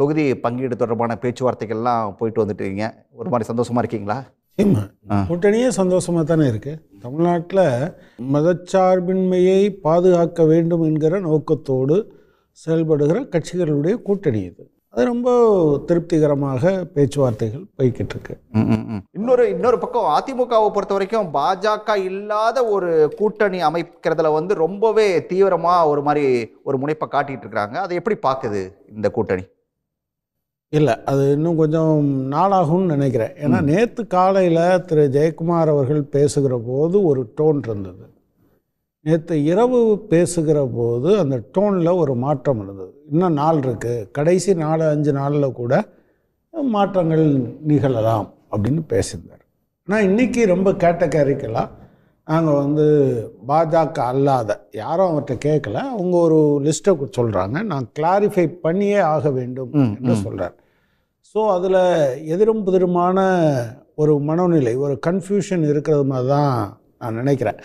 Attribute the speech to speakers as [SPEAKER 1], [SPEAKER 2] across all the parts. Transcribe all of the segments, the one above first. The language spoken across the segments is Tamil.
[SPEAKER 1] தொகுதி பங்கீடு தொடர்பான பேச்சுவார்த்தைகள்லாம் போயிட்டு வந்துட்டீங்க ஒரு மாதிரி சந்தோஷமா இருக்கீங்களா
[SPEAKER 2] கூட்டணியே சந்தோஷமா தானே இருக்குது தமிழ்நாட்டில் மதச்சார்பின்மையை பாதுகாக்க வேண்டும் என்கிற நோக்கத்தோடு செயல்படுகிற கட்சிகளுடைய கூட்டணி இது அது ரொம்ப திருப்திகரமாக பேச்சுவார்த்தைகள் போய்கிட்டு இருக்கு இன்னொரு இன்னொரு
[SPEAKER 1] பக்கம் அதிமுகவை பொறுத்த வரைக்கும் பாஜக இல்லாத ஒரு கூட்டணி அமைக்கிறதுல வந்து ரொம்பவே தீவிரமாக ஒரு மாதிரி ஒரு முனைப்பை காட்டிட்டு இருக்கிறாங்க அதை எப்படி பார்க்குது இந்த கூட்டணி
[SPEAKER 2] இல்லை அது இன்னும் கொஞ்சம் நாளாகும்னு நினைக்கிறேன் ஏன்னா நேற்று காலையில் திரு ஜெயக்குமார் அவர்கள் பேசுகிற போது ஒரு டோன் இருந்தது நேற்று இரவு பேசுகிற போது அந்த டோனில் ஒரு மாற்றம் இருந்தது இன்னும் நாள் இருக்குது கடைசி நாலு அஞ்சு நாளில் கூட மாற்றங்கள் நிகழலாம் அப்படின்னு பேசியிருந்தார் ஆனால் இன்றைக்கி ரொம்ப கேட்டகரிக்கலாக நாங்கள் வந்து பாஜக அல்லாத யாரும் அவர்கிட்ட கேட்கல அவங்க ஒரு லிஸ்ட்டை சொல்கிறாங்க நான் கிளாரிஃபை பண்ணியே ஆக வேண்டும் என்று சொல்கிறார் ஸோ அதில் எதிரும் புதிருமான ஒரு மனநிலை ஒரு கன்ஃபியூஷன் இருக்கிறது மாதிரி தான் நான் நினைக்கிறேன்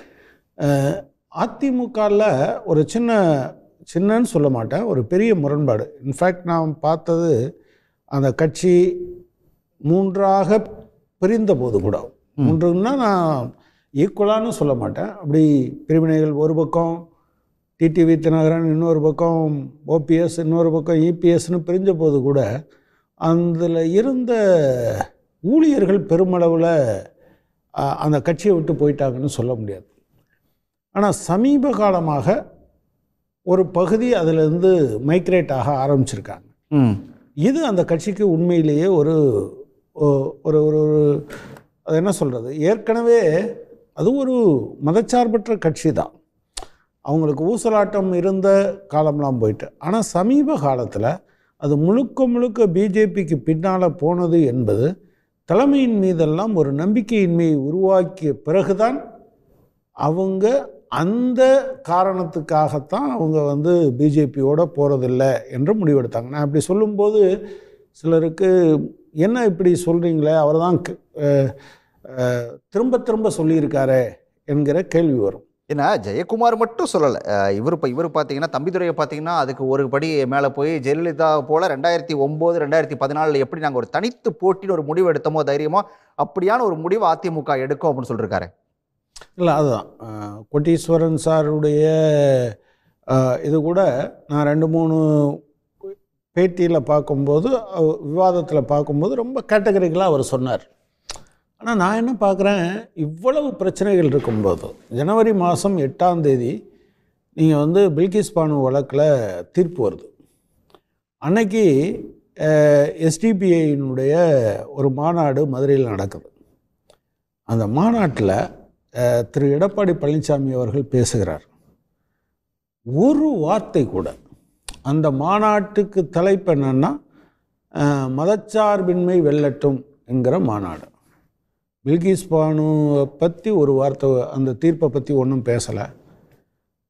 [SPEAKER 2] அதிமுகவில் ஒரு சின்ன சின்னன்னு சொல்ல மாட்டேன் ஒரு பெரிய முரண்பாடு இன்ஃபேக்ட் நான் பார்த்தது அந்த கட்சி மூன்றாக பிரிந்த போது கூட மூன்றுன்னா நான் ஈக்குவலானு சொல்ல மாட்டேன் அப்படி பிரிவினைகள் ஒரு பக்கம் டிடிவி தினகரன் இன்னொரு பக்கம் ஓபிஎஸ் இன்னொரு பக்கம் இபிஎஸ்னு e பிரிஞ்ச போது கூட அதில் இருந்த ஊழியர்கள் பெருமளவில் அந்த கட்சியை விட்டு போயிட்டாங்கன்னு சொல்ல முடியாது ஆனால் சமீப காலமாக ஒரு பகுதி அதிலிருந்து மைக்ரேட் ஆக ஆரம்பிச்சிருக்காங்க இது அந்த கட்சிக்கு உண்மையிலேயே ஒரு ஒரு ஒரு அது என்ன சொல்கிறது ஏற்கனவே அது ஒரு மதச்சார்பற்ற கட்சி தான் அவங்களுக்கு ஊசலாட்டம் இருந்த காலம்லாம் போயிட்டு ஆனால் சமீப காலத்தில் அது முழுக்க முழுக்க பிஜேபிக்கு பின்னால் போனது என்பது தலைமையின் மீதெல்லாம் ஒரு நம்பிக்கையின்மையை உருவாக்கிய பிறகுதான் அவங்க அந்த காரணத்துக்காகத்தான் அவங்க வந்து பிஜேபியோடு போகிறதில்ல என்று முடிவெடுத்தாங்க நான் இப்படி சொல்லும்போது சிலருக்கு என்ன இப்படி சொல்கிறீங்களே அவர் தான் திரும்ப திரும்ப சொல்லியிருக்காரு என்கிற கேள்வி வரும் ஏன்னா ஜெயக்குமார் மட்டும் சொல்லலை
[SPEAKER 1] இவர் இப்போ இவர் பார்த்தீங்கன்னா தம்பிதுரையை பார்த்தீங்கன்னா அதுக்கு ஒரு படி மேலே போய் ஜெயலலிதா போல் ரெண்டாயிரத்தி ஒம்பது ரெண்டாயிரத்தி பதினாலில் எப்படி நாங்கள் ஒரு தனித்து போட்டின்னு ஒரு முடிவு எடுத்தோமோ தைரியமோ அப்படியான ஒரு முடிவு அதிமுக எடுக்கும் அப்படின்னு சொல்லியிருக்காரு
[SPEAKER 2] இல்லை அதுதான் கொட்டீஸ்வரன் சாருடைய இது கூட நான் ரெண்டு மூணு பேட்டியில் பார்க்கும்போது விவாதத்தில் பார்க்கும்போது ரொம்ப கேட்டகரிகளாக அவர் சொன்னார் ஆனால் நான் என்ன பார்க்குறேன் இவ்வளவு பிரச்சனைகள் இருக்கும்போது ஜனவரி மாதம் எட்டாம் தேதி நீங்கள் வந்து பில்கிஸ் பானு வழக்கில் தீர்ப்பு வருது அன்னைக்கு எஸ்டிபிஐனுடைய ஒரு மாநாடு மதுரையில் நடக்குது அந்த மாநாட்டில் திரு எடப்பாடி பழனிசாமி அவர்கள் பேசுகிறார் ஒரு வார்த்தை கூட அந்த மாநாட்டுக்கு தலைப்பு என்னென்னா மதச்சார்பின்மை வெல்லட்டும் என்கிற மாநாடு பில்கிஸ் பானு பற்றி ஒரு வார்த்தை அந்த தீர்ப்பை பற்றி ஒன்றும் பேசலை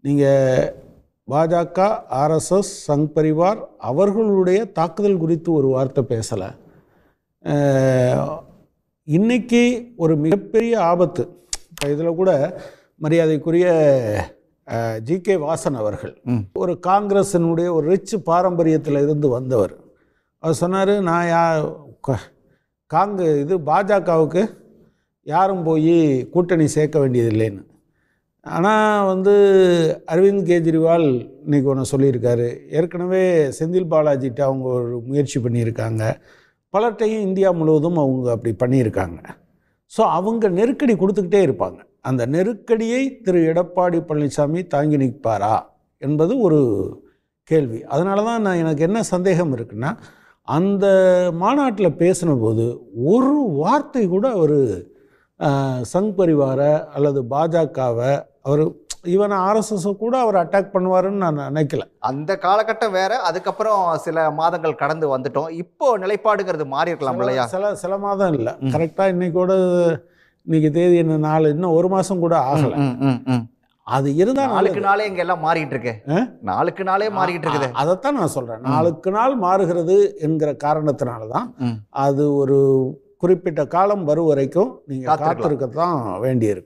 [SPEAKER 2] நீங்கள் பாஜக ஆர்எஸ்எஸ் சங் பரிவார் அவர்களுடைய தாக்குதல் குறித்து ஒரு வார்த்தை பேசலை இன்றைக்கி ஒரு மிகப்பெரிய ஆபத்து இப்போ இதில் கூட மரியாதைக்குரிய ஜி கே வாசன் அவர்கள் ஒரு காங்கிரஸினுடைய ஒரு ரிச் பாரம்பரியத்தில் இருந்து வந்தவர் அவர் சொன்னார் நான் யா காங்க இது பாஜகவுக்கு யாரும் போய் கூட்டணி சேர்க்க வேண்டியதில்லைன்னு ஆனால் வந்து அரவிந்த் கெஜ்ரிவால் இன்றைக்கி ஒன்று சொல்லியிருக்காரு ஏற்கனவே செந்தில் பாலாஜிகிட்ட அவங்க ஒரு முயற்சி பண்ணியிருக்காங்க பலர்கிட்டையும் இந்தியா முழுவதும் அவங்க அப்படி பண்ணியிருக்காங்க ஸோ அவங்க நெருக்கடி கொடுத்துக்கிட்டே இருப்பாங்க அந்த நெருக்கடியை திரு எடப்பாடி பழனிசாமி தாங்கி நிற்பாரா என்பது ஒரு கேள்வி அதனால தான் நான் எனக்கு என்ன சந்தேகம் இருக்குன்னா அந்த மாநாட்டில் பேசின போது ஒரு வார்த்தை கூட அவர் சங் பரிவாரை அல்லது பாஜகவை அவர் ஈவன் ஆர்எஸ்எஸ் கூட அவர் அட்டாக் பண்ணுவாருன்னு நான் நினைக்கல அந்த
[SPEAKER 1] காலகட்டம் வேற அதுக்கப்புறம் சில மாதங்கள் கடந்து வந்துட்டோம் இப்போ நிலைப்பாடுங்கிறது மாறி இருக்கலாம் இல்லையா
[SPEAKER 2] சில சில மாதம் இல்லை கரெக்டாக இன்னைக்கோட இன்னைக்கு தேதி என்ன நாள் இன்னும் ஒரு மாதம் கூட ஆகலை அது இருந்தால் நாளுக்கு நாளே
[SPEAKER 1] இங்கே எல்லாம் மாறிட்டு இருக்கு நாளுக்கு நாளே மாறிட்டு இருக்குது
[SPEAKER 2] அதைத்தான் நான் சொல்கிறேன் நாளுக்கு நாள் மாறுகிறது என்கிற காரணத்தினால தான் அது ஒரு குறிப்பிட்ட காலம் வரும் வரைக்கும் நீங்கள் காத்திருக்க
[SPEAKER 1] தான் வேண்டியிருக்கு